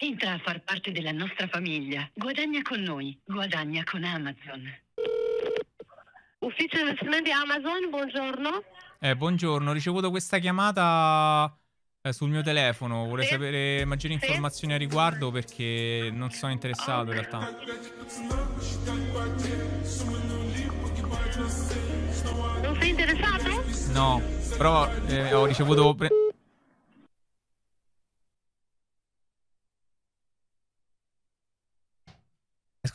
Entra a far parte della nostra famiglia. Guadagna con noi, guadagna con Amazon. Ufficio investimenti Amazon, buongiorno. Eh, buongiorno, ho ricevuto questa chiamata eh, sul mio telefono. Vorrei sì. sapere maggiori sì. informazioni a riguardo perché non sono interessato in realtà. Non sei interessato? No, però eh, ho ricevuto. Pre-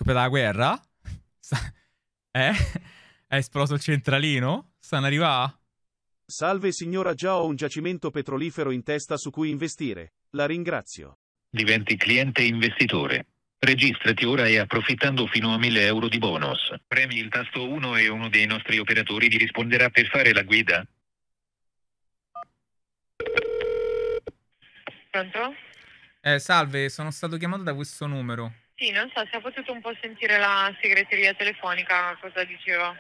per la guerra? eh? È esploso il centralino? Stanno arrivando? Salve signora, già ho un giacimento petrolifero in testa su cui investire. La ringrazio. Diventi cliente investitore. Registrati ora e approfittando fino a 1000 euro di bonus. Premi il tasto 1 e uno dei nostri operatori ti risponderà per fare la guida. Pronto? Eh, salve, sono stato chiamato da questo numero. Sì, non so se ha potuto un po' sentire la segreteria telefonica cosa diceva.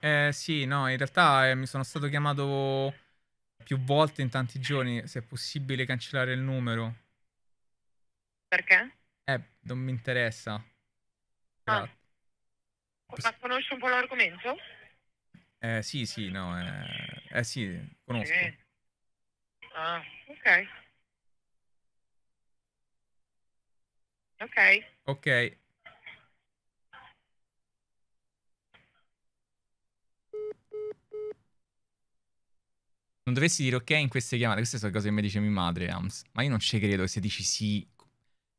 Eh sì, no, in realtà eh, mi sono stato chiamato più volte in tanti giorni, se è possibile cancellare il numero. Perché? Eh, non mi interessa. Ah. Ma conosci un po' l'argomento? Eh sì, sì, no, eh, eh sì, conosco. Sì. Ah, ok. Ok. Ok. Non dovresti dire ok in queste chiamate. Queste sono le cose che mi dice mia madre, Ams. Ma io non ci credo che se dici sì.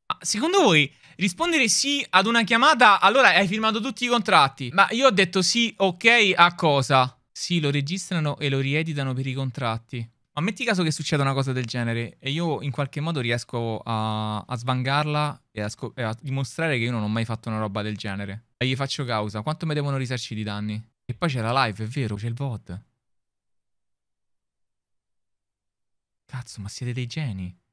Ah, secondo voi rispondere sì ad una chiamata? Allora hai firmato tutti i contratti. Ma io ho detto sì, ok a cosa? Sì, lo registrano e lo rieditano per i contratti. Ma metti caso che succeda una cosa del genere e io in qualche modo riesco a, a svangarla e a, e a, dimostrare che io non ho mai fatto una roba del genere. E gli faccio causa. Quanto mi devono risarcire di danni? E poi c'è la live, è vero, c'è il VOD. Cazzo, ma siete dei geni.